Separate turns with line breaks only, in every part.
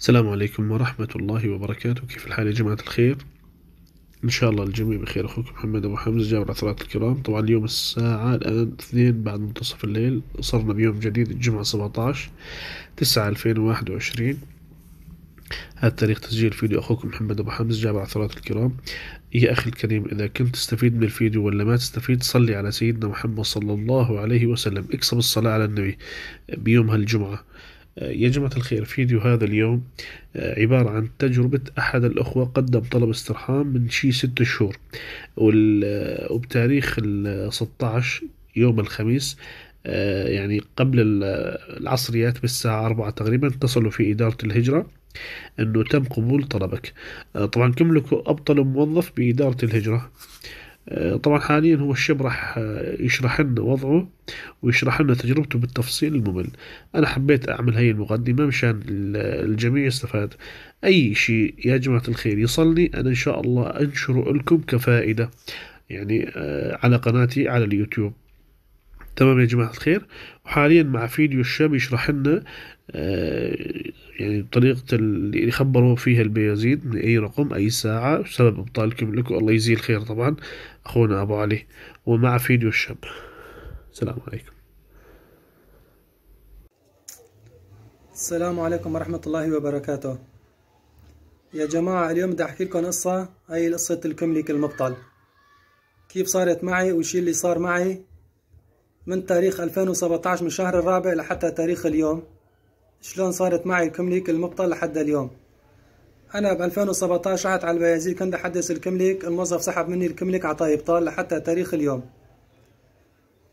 السلام عليكم ورحمة الله وبركاته كيف الحال يا جماعة الخير إن شاء الله الجميع بخير أخوكم محمد أبو حمزة جاب العثرات الكرام طبعا اليوم الساعة الآن اثنين بعد منتصف الليل صرنا بيوم جديد الجمعة 17 تسعة 2021 هذا تاريخ تسجيل فيديو أخوكم محمد أبو حمزة جاب العثرات الكرام يا أخي الكريم إذا كنت تستفيد من الفيديو ولا ما تستفيد صلي على سيدنا محمد صلى الله عليه وسلم اكسب الصلاة على النبي بيوم هالجمعة يا جماعة الخير فيديو هذا اليوم آه، عبارة عن تجربة أحد الأخوة قدم طلب استرحام من شي ست شهور آه، وبتاريخ ال 16 يوم الخميس آه، يعني قبل العصريات بالساعة أربعة تقريبا اتصلوا في إدارة الهجرة أنه تم قبول طلبك طبعا كملكوا أبطل موظف بإدارة الهجرة آه، طبعا حاليا هو الشاب راح آه، يشرح لنا وضعه ويشرح لنا تجربته بالتفصيل الممل انا حبيت اعمل هاي المقدمه مشان الجميع يستفاد اي شيء يا جماعه الخير يصلني انا ان شاء الله انشره لكم كفائده يعني آه، على قناتي على اليوتيوب تمام يا جماعة الخير وحاليا مع فيديو الشاب يشرح لنا آه، يعني طريقة اللي يخبروا فيها البيازيد من أي رقم أي ساعة بسبب إبطالكم لكم الله يجزيه الخير طبعا أخونا أبو علي ومع فيديو الشاب السلام عليكم
السلام عليكم ورحمة الله وبركاته يا جماعة اليوم بدي أحكي لكم قصة هي قصة الكملك المبطل كيف صارت معي وشي اللي صار معي من تاريخ 2017 من شهر الرابع لحتى تاريخ اليوم شلون صارت معي الكمليك المبطل لحد اليوم انا ب 2017 رحت على البيازيد كنت احدث الكمليك الموظف سحب مني الكمليك عطاي ابطال لحتى تاريخ اليوم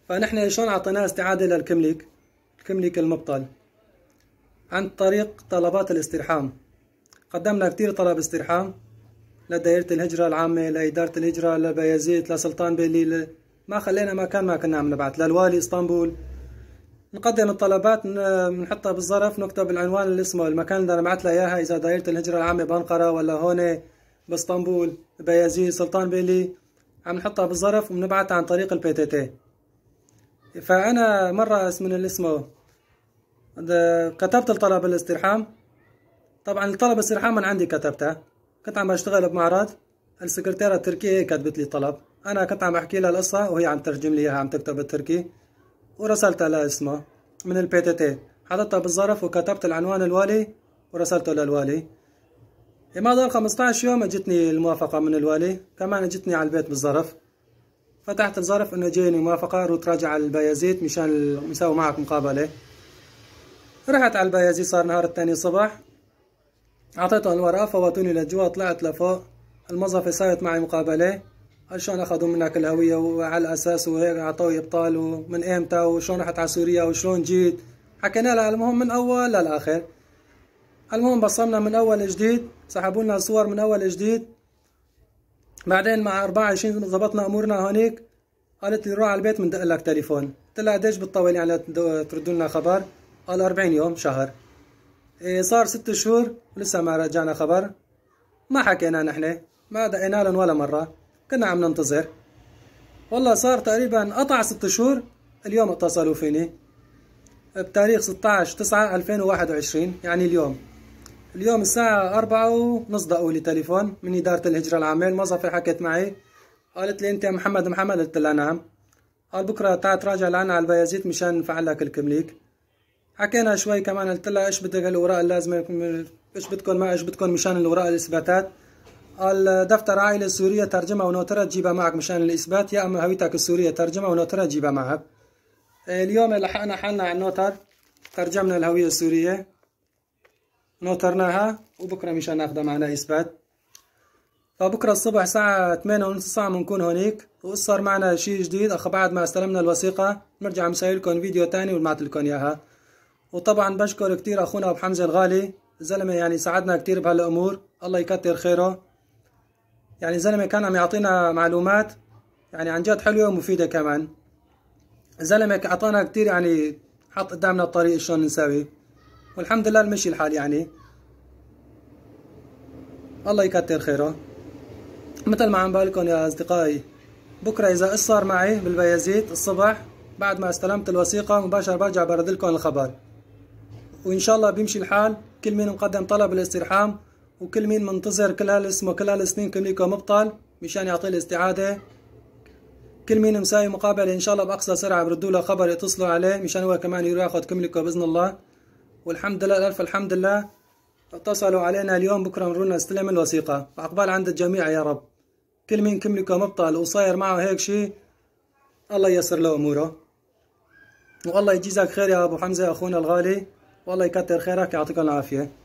فنحن شلون اعطيناه استعاده للكمليك الكمليك المبطل عن طريق طلبات الاسترحام قدمنا كتير طلب استرحام لدائرة الهجرة العامة لإدارة الهجرة لبيازيت لسلطان بيلي ما خلينا مكان ما كنا عم نبعث للوالي اسطنبول نقدم الطلبات بنحطها بالظرف نكتب العنوان اللي اسمه المكان اللي انا بعت له اياها اذا دايره الهجره العامه بانقره ولا هون باسطنبول بيازيد سلطان بيلي عم نحطها بالظرف وبنبعتها عن طريق البي تي تي فانا مره من اللي اسمه كتبت الطلب الاسترحام طبعا الطلب الاسترحام من عندي كتبته كنت عم بشتغل بمعرض السكرتيره التركيه كتبت لي طلب انا كنت عم احكي لها القصه وهي عم ترجم لي اياها عم تكتب بالتركي ورسلتها لاسمها من البي تي تي حطيتها بالظرف وكتبت العنوان الوالي ورسلته للوالي ما ضل 15 يوم اجتني الموافقه من الوالي كمان اجتني على البيت بالظرف فتحت الظرف انه جايني موافقه روت راجع على البيازيت مشان نسوي معك مقابله رحت على البيازيت صار نهار الثاني الصبح اعطيتهم الورقه فوتوني لجوا طلعت لفوق الموظفه سايت معي مقابله شلون اخذوا منك الهويه وعلى الاساس وهيك اعطوه ابطال ومن امتى وشلون رحت على سوريا وشلون جيت حكينا لها المهم من اول للاخر المهم بصمنا من اول جديد سحبوا لنا الصور من اول جديد بعدين مع 24 ضبطنا امورنا هونيك قالت لي روح على البيت بندق لك تليفون قلت لها قديش بتطول يعني تردوا لنا خبر قال 40 يوم شهر إيه صار ست شهور ولسه ما رجعنا خبر ما حكينا نحن ما دقينا لهم ولا مره كنا عم ننتظر والله صار تقريبا قطع ست شهور اليوم اتصلوا فيني بتاريخ 16 9 2021 يعني اليوم اليوم الساعة أربعة ونص دقوا لي تليفون من إدارة الهجرة العامة الموظفة حكت معي قالت لي أنت يا محمد محمد قلت لها نعم قال بكرة تعال تراجع لعنا على البيازيت مشان نفعل لك الكمليك حكينا شوي كمان قلت لها ايش بدك الأوراق اللازمة ايش بدكم ما ايش بدكم مشان الأوراق الإثباتات الدفتر عائلة السورية ترجمة ونوترة تجيبها معك مشان الإثبات يا أما هويتك السورية ترجمة ونوترة تجيبها معك اليوم لحقنا حالنا على النوتر ترجمنا الهوية السورية نوترناها وبكرة مشان ناخدها معنا إثبات فبكرة الصبح الساعة 8 ونص ساعة بنكون هونيك وصار معنا شيء جديد أخ بعد ما استلمنا الوثيقة بنرجع مسوي لكم فيديو تاني ونبعث لكم إياها وطبعا بشكر كتير أخونا أبو حمزة الغالي زلمة يعني ساعدنا كتير بهالأمور الله يكتر خيره يعني زلمة كان عم يعطينا معلومات يعني عن جد حلوة ومفيدة كمان زلمة أعطانا كتير يعني حط قدامنا الطريق شلون نسوي والحمد لله مشي الحال يعني الله يكتر خيره مثل ما عم بالكم يا أصدقائي بكرة إذا صار معي بالبيازيت الصبح بعد ما استلمت الوثيقة مباشرة برجع برد لكم الخبر وإن شاء الله بيمشي الحال كل مين مقدم طلب الاسترحام وكل مين منتظر كل هالاسم كل هالسنين كليكو مبطل مشان يعطي الاستعادة كل مين مساوي مقابلة إن شاء الله بأقصى سرعة بردوا له خبر يتصلوا عليه مشان هو كمان يروح ياخذ كمليكو بإذن الله والحمد لله ألف الحمد لله اتصلوا علينا اليوم بكرة مرونا استلم الوثيقة وعقبال عند الجميع يا رب كل مين كمليكو مبطل وصاير معه هيك شيء الله ييسر له أموره والله يجزاك خير يا أبو حمزة أخونا الغالي والله يكتر خيرك يعطيكم العافية